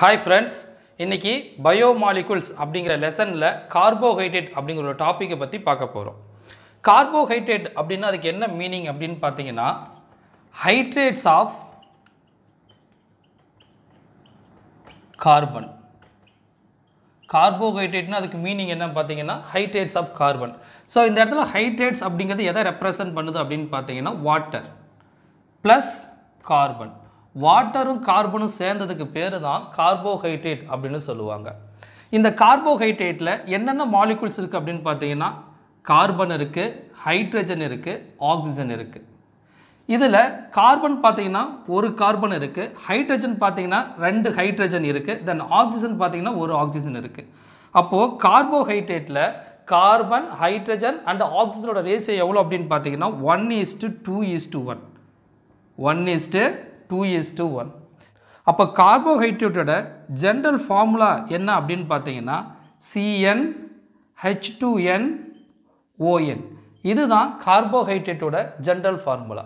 Hi friends இன்றைக்கி biomolecules அப்படிங்கிற லெசனில் கார்போஹைட்ரேட் அப்படிங்கிற ஒரு டாப்பிக்கை பற்றி பார்க்க போகிறோம் கார்போஹைட்ரேட் அப்படின்னா அதுக்கு என்ன மீனிங் அப்படின்னு பார்த்தீங்கன்னா ஹைட்ரேட்ஸ் ஆஃப் கார்பன் கார்போஹைட்ரேட்னா அதுக்கு மீனிங் என்ன பார்த்தீங்கன்னா ஹைட்ரேட்ஸ் ஆஃப் கார்பன் ஸோ இந்த இடத்துல ஹைட்ரேட்ஸ் அப்படிங்கிறது எதை ரெப்ரசன்ட் பண்ணுது அப்படின்னு பார்த்தீங்கன்னா வாட்டர் ப்ளஸ் கார்பன் வாட்டரும் கார்பனும் சேர்ந்ததுக்கு பேர் தான் கார்போஹைட்ரேட் அப்படின்னு சொல்லுவாங்க இந்த கார்போஹைட்ரேட்டில் என்னென்ன மாலிகுல்ஸ் இருக்குது அப்படின்னு பார்த்தீங்கன்னா கார்பன் இருக்குது ஹைட்ரஜன் இருக்குது ஆக்சிஜன் இருக்குது இதில் கார்பன் பார்த்தீங்கன்னா ஒரு கார்பன் இருக்குது ஹைட்ரஜன் பார்த்தீங்கன்னா ரெண்டு ஹைட்ரஜன் இருக்குது தென் ஆக்சிஜன் பார்த்தீங்கன்னா ஒரு ஆக்சிஜன் இருக்குது அப்போது கார்போஹைட்ரேட்டில் கார்பன் ஹைட்ரஜன் அண்ட் ஆக்சிஜனோட ரேஷியோ எவ்வளோ அப்படின்னு பார்த்தீங்கன்னா one is to two is to one one is to two is two one அப்போ கார்போஹைட்ரேட்டோட ஜென்ரல் ஃபார்முலா என்ன அப்படின்னு பார்த்தீங்கன்னா CN H two N ON இதுதான் கார்போஹைட்ரேட்டோட ஜென்ரல் ஃபார்முலா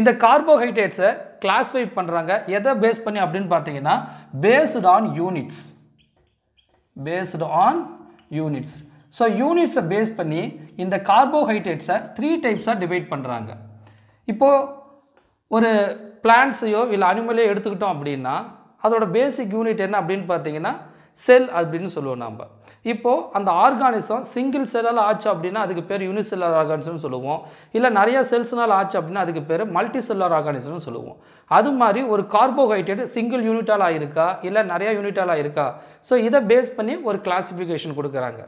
இந்த கார்போஹைட்ரேட்ஸை கிளாஸிஃபை பண்ணுறாங்க எதை பேஸ் பண்ணி அப்படின்னு பார்த்தீங்கன்னா based on units based on units so யூனிட்ஸை பேஸ் பண்ணி இந்த கார்போஹைட்ரேட்ஸை த்ரீ டைப்ஸாக டிவைட் பண்ணுறாங்க இப்போது ஒரு பிளான்ஸையோ இல்லை அனிமலையோ எடுத்துக்கிட்டோம் அப்படின்னா அதோட பேசிக் யூனிட் என்ன அப்படின்னு பார்த்தீங்கன்னா செல் அப்படின்னு சொல்லுவோம் நம்ம இப்போது அந்த ஆர்கானிசம் சிங்கிள் செல்லால் ஆச்சு அப்படின்னா அதுக்கு பேர் யூனிசெல்லார் ஆர்கானிசம்னு சொல்லுவோம் இல்லை நிறைய செல்ஸ்னால் ஆச்சு அப்படின்னா அதுக்கு பேர் மல்டி செல்லார் ஆர்கானிசம்னு சொல்லுவோம் அது மாதிரி ஒரு கார்போஹைட்ரேட் சிங்கிள் யூனிட்டால் ஆயிருக்கா இல்லை நிறையா யூனிட்டால் இருக்கா ஸோ இதை பேஸ் பண்ணி ஒரு கிளாஸிஃபிகேஷன் கொடுக்குறாங்க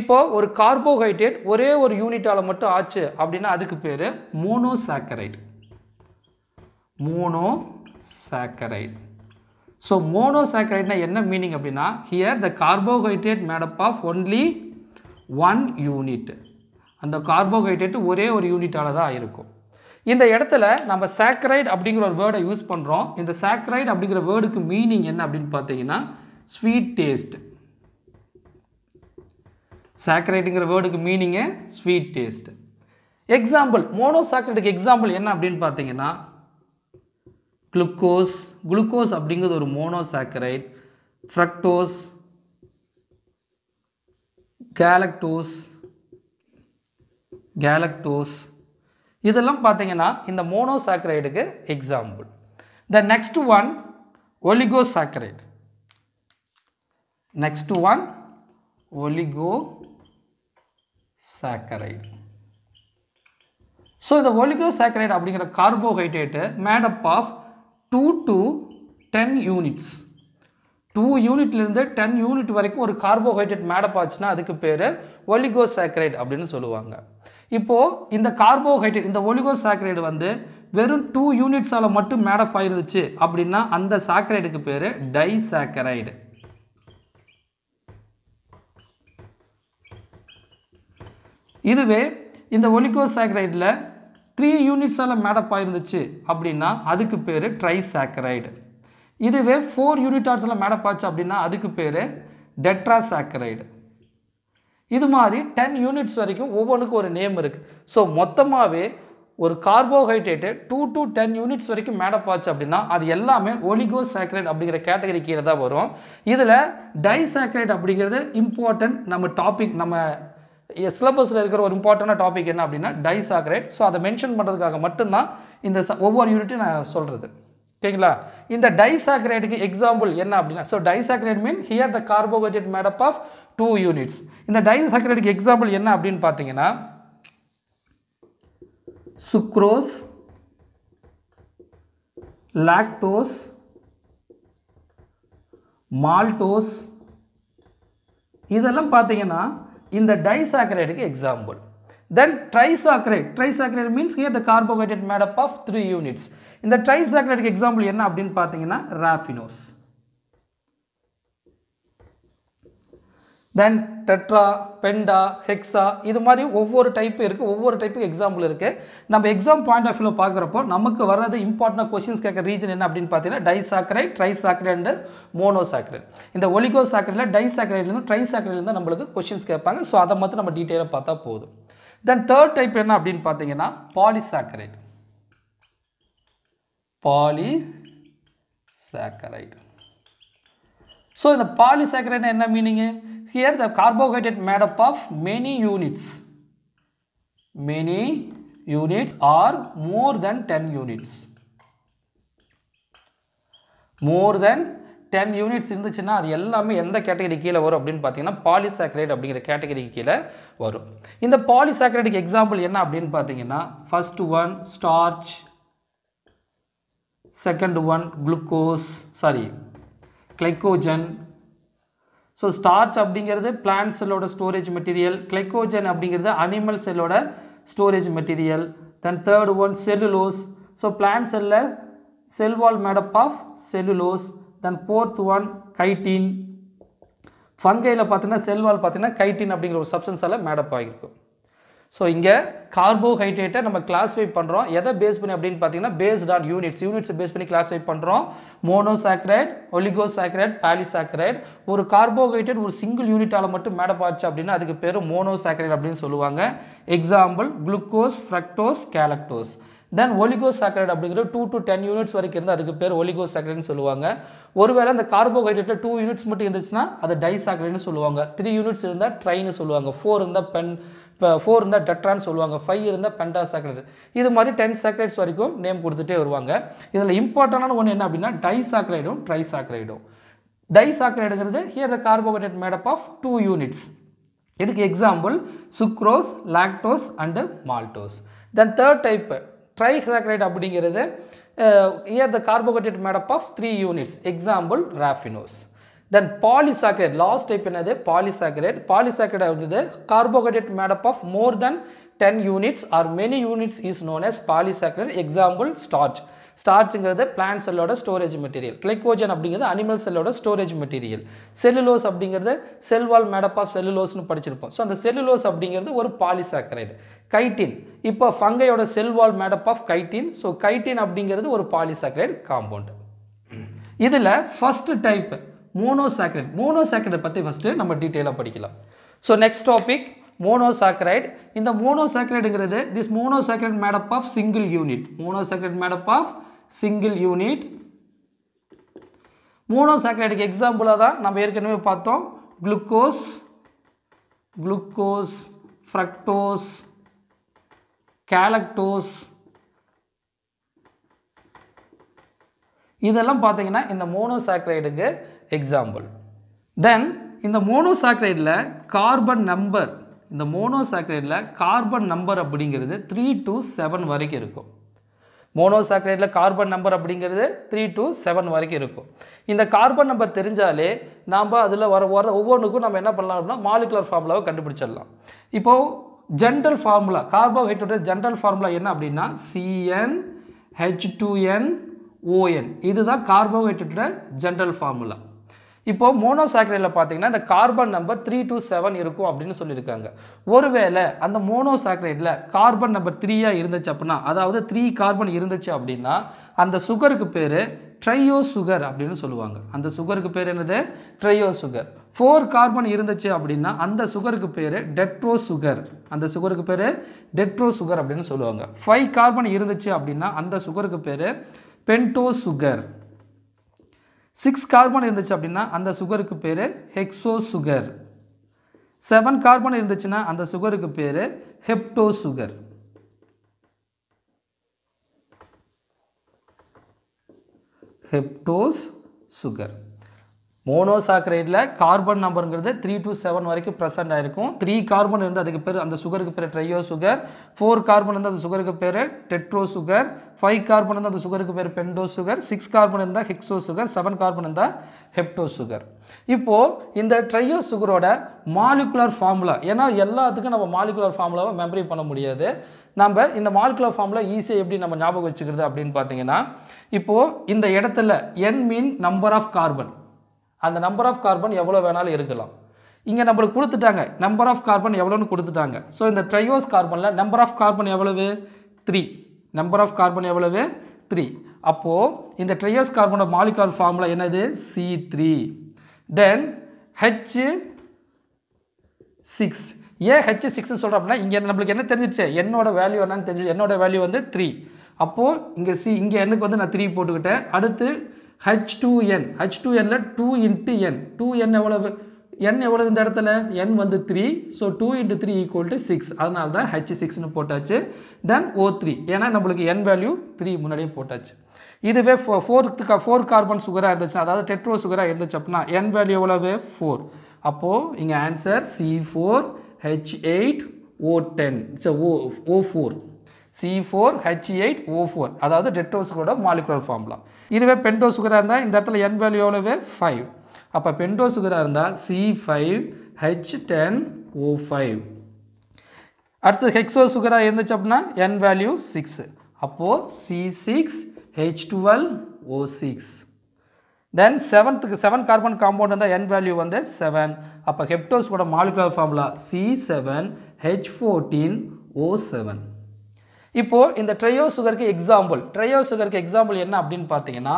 இப்போது ஒரு கார்போஹைட்ரேட் ஒரே ஒரு யூனிட்டால் மட்டும் ஆச்சு அப்படின்னா அதுக்கு பேர் monosaccharide mono saccharide so mono மோனோசாக்கரைட்னா என்ன மீனிங் அப்படின்னா here the carbohydrate made up of only one unit அந்த கார்போஹைட்ரேட் ஒரே ஒரு யூனிட்டால் தான் இருக்கும் இந்த இடத்துல நம்ம சாக்கரைட் அப்படிங்கிற ஒரு வேர்டை யூஸ் பண்ணுறோம் இந்த சாக்கரைட் அப்படிங்கிற வேர்டுக்கு மீனிங் என்ன அப்படின்னு பார்த்தீங்கன்னா ஸ்வீட் டேஸ்ட் சாக்கரைட்டுங்கிற வேர்டுக்கு meaning sweet taste example mono மோனோசாக்கரைட்டுக்கு எக்ஸாம்பிள் என்ன அப்படின்னு பார்த்தீங்கன்னா குளுக்கோஸ் குளுக்கோஸ் அப்படிங்கிறது ஒரு மோனோசாக்கரைட் ஃப்ரக்டோஸ் கேலக்டோஸ் கேலக்டோஸ் இதெல்லாம் பார்த்தீங்கன்னா இந்த மோனோசாக்கரைடுக்கு example the next one saccharide next one oligo saccharide so இந்த ஒலிகோ சாக்கரைடு அப்படிங்கிற carbohydrate made up of two to ten units two யூனிட்லேருந்து டென் யூனிட் வரைக்கும் ஒரு கார்போஹைட்ரேட் மேடப் ஆச்சுன்னா அதுக்கு பேர் ஒலிகோசாக்ரைடு அப்படின்னு சொல்லுவாங்க இப்போது இந்த கார்போஹைட்ரேட் இந்த ஒலிகோசாக்ரைடு வந்து வெறும் டூ யூனிட்ஸால் மட்டும் மேடப் ஆயிருந்துச்சு அப்படின்னா அந்த சாக்கரைடுக்கு பேர் டைசாக்கரைடு இதுவே இந்த ஒலிகோசாக்கரைடில் த்ரீ யூனிட்ஸால் மேடப் ஆயிருந்துச்சு அப்படின்னா அதுக்கு பேர் ட்ரைசாக்கரைடு இதுவே ஃபோர் யூனிட் ஆர்ட்ஸில் மேடப் ஆச்சு அப்படின்னா அதுக்கு பேர் டெட்ராசாக்கரைடு இது மாதிரி டென் யூனிட்ஸ் வரைக்கும் ஒவ்வொன்றுக்கும் ஒரு நேம் இருக்குது ஸோ மொத்தமாகவே ஒரு carbohydrate two to ten units வரைக்கும் மேடப் ஆச்சு அப்படின்னா அது எல்லாமே ஒலிகோசாக்ரைட் அப்படிங்கிற கேட்டகரி கீழே தான் வரும் இதில் டைசாக்கரைட் அப்படிங்கிறது இம்பார்ட்டன்ட் நம்ம டாபிக் நம்ம சிலபஸில் இருக்கிற ஒரு இம்பார்ட்டண்டான டாபிக் என்ன அப்படின்னா டைசாக்ரைட் ஸோ அதை மென்ஷன் பண்ணுறதுக்காக மட்டும்தான் இந்த ஒவ்வொரு யூனிட்டையும் நான் சொல்கிறது ஓகேங்களா இந்த டைசாக்ரேட்டுக்கு எக்ஸாம்பிள் என்ன அப்படின்னா so disaccharide mean here the carbohydrate made up of two units இந்த டைசாக்ரேட்டுக்கு எக்ஸாம்பிள் என்ன அப்படின்னு பார்த்தீங்கன்னா சுக்ரோஸ் லாக்டோஸ் மால்டோஸ் இதெல்லாம் பார்த்தீங்கன்னா இந்த டிசாக்கரைடுக்கு example then trisaccharide trisaccharide means here the carbohydrate made up of three units இந்த ட்ரைசாக்கரைடுக்கு எக்ஸாம்பிள் என்ன அப்படின்னு பார்த்தீங்கன்னா raffinose then tetra penta hexa இது மாதிரி ஒவ்வொரு டைப்பு இருக்குது ஒவ்வொரு டைப்புக்கு எக்ஸாம்பிள் இருக்குது நம்ம எக்ஸாம் பாயிண்ட் ஆஃப் வியூவில் பார்க்குறப்போ நமக்கு வர்றது இம்பார்ட்டன்ட் கொஸ்டின்ஸ் கேட்குற ரீஜன் என்ன அப்படின்னு பார்த்தீங்கன்னா டைசாக்ரைட் மோனோ சாக்ரைட் இந்த ஒலிகோ சாக்ரைடில் டைசாக்ரைட்லேருந்து ட்ரைசாக்ரைட்லேருந்து நம்மளுக்கு கொஸ்டின்ஸ் கேட்பாங்க ஸோ அதை மட்டும் நம்ம டீட்டெயிலாக பார்த்தா போதும் தென் தேர்ட் டைப் என்ன அப்படின்னு பார்த்தீங்கன்னா பாலிசாக்ரைட் சாக்கரைட் ஸோ இந்த பாலிசாக்கரைட் என்ன meaning here the carbohydrate made up of many units many units or more than ten units more than ten units இருந்துச்சுன்னா அது எல்லாமே எந்த கேட்டகரி கீழே வரும் அப்படின்னு பார்த்தீங்கன்னா பாலிசாக்ரைட் அப்படிங்கிற கேட்டகரிக்கு கீழே வரும் இந்த பாலிசாக்ரைடுக்கு எக்ஸாம்பிள் என்ன அப்படின்னு பார்த்தீங்கன்னா first one starch second one glucose sorry glycogen so starch அப்படிங்கிறது பிளான்ட் செல்லோட ஸ்டோரேஜ் மெட்டீரியல் கிளைக்கோஜன் அப்படிங்கிறது அனிமல் செல்லோட storage material then third one cellulose so plant செல்லில் cell wall made up of cellulose then fourth one chitin ஃபங்கையில் பார்த்தீங்கன்னா cell wall பார்த்தீங்கன்னா chitin அப்படிங்கிற ஒரு சப்ஸ்டன்ஸால் மேடப் ஆகியிருக்கும் ஸோ இங்கே கார்போஹைட்ரேட்டை நம்ம கிளாஸிஃபை பண்ணுறோம் எதை பேஸ் பண்ணி அப்படின்னு பார்த்தீங்கன்னா based on units units base பண்ணி கிளாஸிஃபை பண்ணுறோம் மோனோசாக்ரைட் ஒலிகோசாக்ரைட் பாலிசாக்ரைட் ஒரு கார்போஹைட்ரேட் ஒரு சிங்கிள் யூனிட்டால் மட்டும் மேடை ஆச்சு அப்படின்னா அதுக்கு பேர் மோனோசாக்ரைட் அப்படின்னு சொல்லுவாங்க example glucose fructose galactose then oligosaccharide அப்படிங்கிற டூ டு டென் யூனிட்ஸ் வரைக்கும் இருந்தால் அதுக்கு பேர் ஒலிகோசாக்ரைட்னு சொல்லுவாங்க ஒருவேளை அந்த கார்போஹைட்ரேட்டில் டூ யூனிட்ஸ் மட்டும் இருந்துச்சுன்னா அது டைசாக்ரைட்னு சொல்லுவாங்க த்ரீ யூனிட்ஸ் இருந்தால் ட்ரைன்னு சொல்லுவாங்க ஃபோர் இருந்தால் பென் இப்போ ஃபோர் இருந்தால் டெட்ரான்னு சொல்லுவாங்க ஃபைவ் இருந்தால் பென்டா சாக்ரைடு இது மாதிரி டென் சாக்ரேட்ஸ் வரைக்கும் நேம் கொடுத்துட்டே வருவாங்க இதில் இம்பார்ட்டண்டான ஒன்று என்ன அப்படின்னா டை சாக்ரைடும் ட்ரை சாக்ரைடும் டை சாக்ரைடுங்கிறது here the carbohydrate made up of two units இதுக்கு example sucrose lactose and maltose then third type trisaccharide அப்படிங்கிறது here the carbohydrate made up of three units example raffinose then polysaccharide last type என்னது பாலிசாக்கரேட் பாலிசாக்கரேட் அப்படின்றது carbohydrate made up of more than ten units or many units is known as polysaccharide example starch ஸ்டார்ச்சுங்கிறது plant செல்லோட storage material glycogen அப்படிங்கிறது animal செல்லோட storage material cellulose அப்படிங்கிறது cell wall made up of செல்லுலோஸ்னு படிச்சிருப்போம் so அந்த செல்லுலோஸ் அப்படிங்கிறது ஒரு பாலிசாக்கரைடு கைட்டின் இப்போ ஃபங்கையோட cell wall made up of chitin so chitin அப்படிங்கிறது ஒரு பாலிசாக்கரைடு காம்பவுண்ட் இதில் ஃபஸ்ட்டு டைப்பு மோனோசாக்கரைட் மோனோசாக்கரைடை பற்றி ஃபஸ்ட்டு நம்ம டீட்டெயிலாக படிக்கலாம் ஸோ நெக்ஸ்ட் டாபிக் மோனோசாக்கரைட் இந்த மோனோசாக்கரைடுங்கிறது this monosaccharide made up of single unit monosaccharide made up of single unit மோனோசாக்கரைடுக்கு எக்ஸாம்பிளாக தான் நம்ம ஏற்கனவே பார்த்தோம் குளுக்கோஸ் குளுக்கோஸ் ஃப்ரக்டோஸ் கேலக்டோஸ் இதெல்லாம் பார்த்தீங்கன்னா இந்த மோனோசாக்கரைடுக்கு எக்ஸாம்பிள் தென் இந்த மோனோசாக்ரைடில் கார்பன் நம்பர் இந்த மோனோசாக்ரைடில் கார்பன் நம்பர் அப்படிங்கிறது த்ரீ டு செவன் வரைக்கும் இருக்கும் மோனோசாக்ரைடில் கார்பன் நம்பர் அப்படிங்கிறது த்ரீ டு செவன் வரைக்கும் இருக்கும் இந்த கார்பன் நம்பர் தெரிஞ்சாலே நாம் அதில் வர வர ஒவ்வொன்றுக்கும் நம்ம என்ன பண்ணலாம் அப்படின்னா மாலிகுலர் ஃபார்முலாவை கண்டுபிடிச்சிடலாம் இப்போது general formula carbohydrate general formula என்ன அப்படின்னா சிஎன் ஹெச் டூஎன் ஓஎன் இதுதான் கார்போஹைட்ரேட்டோட ஜென்ரல் ஃபார்முலா இப்போது மோனோசாக்கரைடில் பார்த்தீங்கன்னா இந்த carbon number three to seven இருக்கும் அப்படின்னு சொல்லியிருக்காங்க ஒருவேளை அந்த மோனோசாக்கரைடில் கார்பன் நம்பர் த்ரீயாக இருந்துச்சு அப்படின்னா அதாவது த்ரீ கார்பன் இருந்துச்சு அப்படின்னா அந்த சுகருக்கு பேர் ட்ரையோ சுகர் அப்படின்னு சொல்லுவாங்க அந்த சுகருக்கு பேர் என்னது ட்ரையோ சுகர் ஃபோர் கார்பன் இருந்துச்சு அப்படின்னா அந்த சுகருக்கு பேர் டெட்ரோ சுகர் அந்த சுகருக்கு பேர் டெட்ரோ சுகர் அப்படின்னு சொல்லுவாங்க ஃபைவ் கார்பன் இருந்துச்சு அப்படின்னா அந்த சுகருக்கு பேர் பென்டோ சுகர் சிக்ஸ் கார்பன் இருந்துச்சு அப்படின்னா அந்த சுகருக்கு பேர் ஹெக்ஸோ சுகர் செவன் கார்பன் இருந்துச்சுன்னா அந்த சுகருக்கு பேர் ஹெப்டோ சுகர் ஹெப்டோஸ் சுகர் மோனோசாக்ரைடில் கார்பன் நம்பருங்கிறது த்ரீ டு செவன் வரைக்கும் ப்ரெசென்ட் ஆகிருக்கும் த்ரீ கார்பன் இருந்து அதுக்கு பேர் அந்த சுகருக்கு பேர் ட்ரையோ சுகர் ஃபோர் கார்பன் இருந்து அந்த சுகருக்கு பேர் டெட்ரோ சுகர் ஃபைவ் கார்பன் இருந்தால் அந்த சுகருக்கு பேர் பெண்டோ சுகர் சிக்ஸ் கார்பன் இருந்தால் ஹெக்ஸோ சுகர் செவன் கார்பன் இருந்தால் ஹெப்டோ சுகர் இப்போது இந்த ட்ரையோ சுகரோட மாலிகுலர் ஃபார்முலா ஏன்னா எல்லாத்துக்கும் நம்ம மாலிகுலர் ஃபார்முலாவை மெமரி பண்ண முடியாது நம்ம இந்த மாலிகுலர் ஃபார்முலா ஈஸியாக எப்படி நம்ம ஞாபகம் வச்சுக்கிறது அப்படின்னு பார்த்தீங்கன்னா இப்போது இந்த இடத்துல N mean number of carbon அந்த நம்பர் ஆஃப் கார்பன் எவ்வளோ வேணாலும் இருக்கலாம் இங்கே நம்மளுக்கு கொடுத்துட்டாங்க நம்பர் ஆஃப் கார்பன் எவ்வளோன்னு கொடுத்துட்டாங்க ஸோ இந்த ட்ரையோஸ் கார்பனில் நம்பர் ஆஃப் கார்பன் எவ்வளவு த்ரீ நம்பர் ஆஃப் கார்பன் எவ்வளவு த்ரீ அப்போது இந்த ட்ரையோஸ் கார்பனோட மாலிகுலர் ஃபார்முலா என்னது C three then H six ஏன் ஹெச் சிக்ஸ்னு சொல்கிறோம் அப்படின்னா இங்கே நம்மளுக்கு என்ன தெரிஞ்சிச்சு என்னோட வேல்யூ என்னன்னு தெரிஞ்சு என்னோட வேல்யூ வந்து த்ரீ அப்போது இங்கே சி இங்கே எனக்கு வந்து நான் த்ரீ போட்டுக்கிட்டேன் அடுத்து H two N H two எனில் two into N two N எவ்வளவு என் எவ்வளவு இந்த இடத்துல என் வந்து three so two into three equal to six அதனால தான் ஹச் சிக்ஸ்னு போட்டாச்சு தென் ஓ த்ரீ ஏன்னா நம்மளுக்கு என் வேல்யூ த்ரீ முன்னாடியே போட்டாச்சு இதுவே ஃபோ ஃபோர்த்து ஃபோர் கார்பன் சுகராக இருந்துச்சு அதாவது டெட்ரோ சுகராக இருந்துச்சு அப்படின்னா என் வேல்யூ எவ்வளவு ஃபோர் அப்போது இங்கே answer C four H eight O ten it's O O four C four H eight O four அதாவது டெட்டோசுகரோட மாலிகுலர் ஃபார்முலா இதுவே சுகராக இருந்தால் இந்த இடத்துல என் வேல்யூ எவ்வளவு ஃபைவ் அப்போ சுகராக இருந்தால் C five H ten O five அடுத்து ஹெக்ஸோ சுகராக இருந்துச்சு அப்படின்னா என் வேல்யூ சிக்ஸு அப்போது C six H twelve O six then செவன்த்துக்கு செவன் கார்பன் காம்பவுண்ட் இருந்தால் என் வேல்யூ வந்து செவன் அப்போ ஹெப்டோஸோட molecular formula C seven H fourteen O seven இப்போது இந்த ட்ரையோ சுகருக்கு எக்ஸாம்பிள் ட்ரையோ சுகருக்கு எக்ஸாம்பிள் என்ன அப்படின்னு பார்த்தீங்கன்னா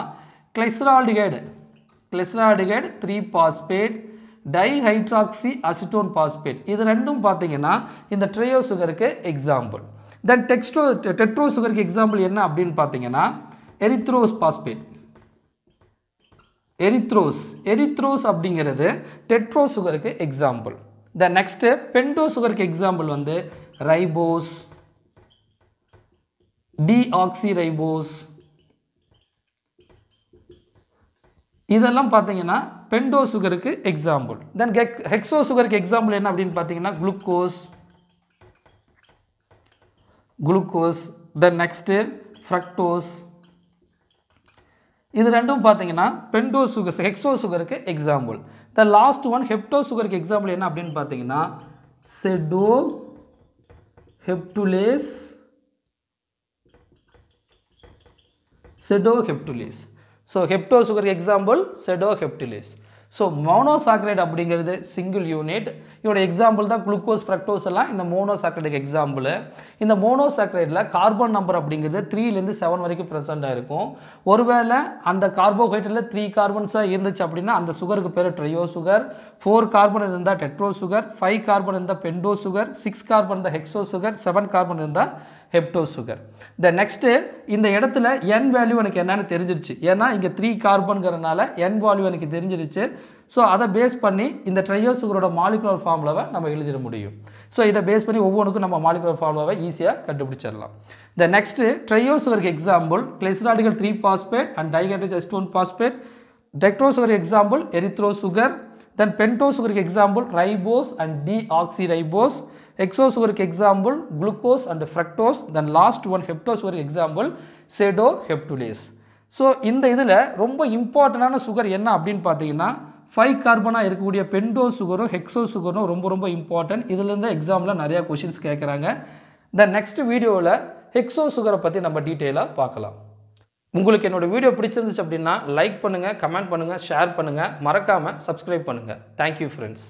glyceraldehyde glyceraldehyde three phosphate dihydroxy acetone phosphate இது ரெண்டும் பார்த்தீங்கன்னா இந்த ட்ரையோ சுகருக்கு எக்ஸாம்பிள் தென் டெக்ஸ்ட்ரோ டெட்ரோ சுகருக்கு எக்ஸாம்பிள் என்ன அப்படின்னு பார்த்தீங்கன்னா எரித்ரோஸ் பாஸ்பேட் எரித்ரோஸ் எரித்ரோஸ் அப்படிங்கிறது டெட்ரோ சுகருக்கு எக்ஸாம்பிள் த நெக்ஸ்ட்டு பெண்டோ சுகருக்கு எக்ஸாம்பிள் வந்து ரைபோஸ் டிஆக்சிரைபோஸ் இதெல்லாம் பார்த்தீங்கன்னா பெண்டோ சுகருக்கு எக்ஸாம்பிள் தென் ஹெக் ஹெக்ஸோ சுகருக்கு எக்ஸாம்பிள் என்ன அப்படின்னு பார்த்தீங்கன்னா glucose glucose then next fructose இது ரெண்டும் பார்த்தீங்கன்னா பெண்டோ சுகர் ஹெக்ஸோ சுகருக்கு example the last one hepto சுகருக்கு எக்ஸாம்பிள் என்ன அப்படின்னு பார்த்தீங்கன்னா sedo heptulose sedoheptulose so hepto சுகருக்கு எக்ஸாம்பிள் செடோஹெப்டுலேஸ் ஸோ மோனோசாக்ரைடு அப்படிங்கிறது சிங்கிள் யூனிட் இதோட எக்ஸாம்பிள் தான் குளுக்கோஸ் ஃப்ரக்டோஸ் எல்லாம் இந்த மோனோசாக்ரைடுக்கு எக்ஸாம்பிள் இந்த மோனோசாக்ரைடில் கார்பன் நம்பர் அப்படிங்கிறது த்ரீலேருந்து செவன் வரைக்கும் ப்ரெசென்ட்டாக இருக்கும் ஒருவேளை அந்த கார்போஹைட்ரேட்டில் த்ரீ கார்பன்ஸாக இருந்துச்சு அப்படின்னா அந்த சுகருக்கு பேர் ட்ரையோ சுகர் ஃபோர் கார்பன் இருந்தால் டெட்ரோ சுகர் ஃபைவ் கார்பன் இருந்தால் பென்டோ சுகர் சிக்ஸ் கார்பன் இருந்தால் ஹெக்ஸோ சுகர் செவன் கார்பன் இருந்தால் ஹெப்டோ சுகர் த நெக்ஸ்ட்டு இந்த இடத்துல என் வேல்யூ எனக்கு என்னென்னு தெரிஞ்சிருச்சு ஏன்னா இங்கே த்ரீ கார்பன்கிறனால என் வேல்யூ எனக்கு தெரிஞ்சிருச்சு ஸோ அதை பேஸ் பண்ணி இந்த ட்ரையோ சுகரோட மாலிகுலர் ஃபார்முலாவை நம்ம எழுதிட முடியும் ஸோ இதை பேஸ் பண்ணி ஒவ்வொன்றுக்கும் நம்ம மாலிகுலர் ஃபார்முலாவை ஈஸியாக கண்டுபிடிச்சிடலாம் த நெக்ஸ்ட்டு ட்ரையோ சுகருக்கு example glyceraldehyde three phosphate and டைகட்ரிச் acetone phosphate tetro sugar example erythro sugar then pento சுகருக்கு example ribose and deoxy ribose example glucose and and fructose. Last one one example sedo heptulose so இந்த இதில் ரொம்ப இம்பார்ட்டண்டான sugar என்ன அப்படின்னு பார்த்தீங்கன்னா five கார்பனாக இருக்கக்கூடிய பென்டோ சுகரும் ஹெக்ஸோ சுகரும் ரொம்ப ரொம்ப இம்பார்ட்டன்ட் இதுலேருந்து எக்ஸாமில் நிறையா கொஷின்ஸ் கேட்குறாங்க இந்த நெக்ஸ்ட் வீடியோவில் ஹெக்ஸோ சுகரை பற்றி நம்ம டீட்டெயிலாக பார்க்கலாம் உங்களுக்கு என்னோடய வீடியோ பிடிச்சிருந்துச்சு அப்படின்னா லைக் பண்ணுங்கள் கமெண்ட் பண்ணுங்கள் ஷேர் பண்ணுங்கள் மறக்காமல் சப்ஸ்கிரைப் பண்ணுங்கள் தேங்க்யூ ஃப்ரெண்ட்ஸ்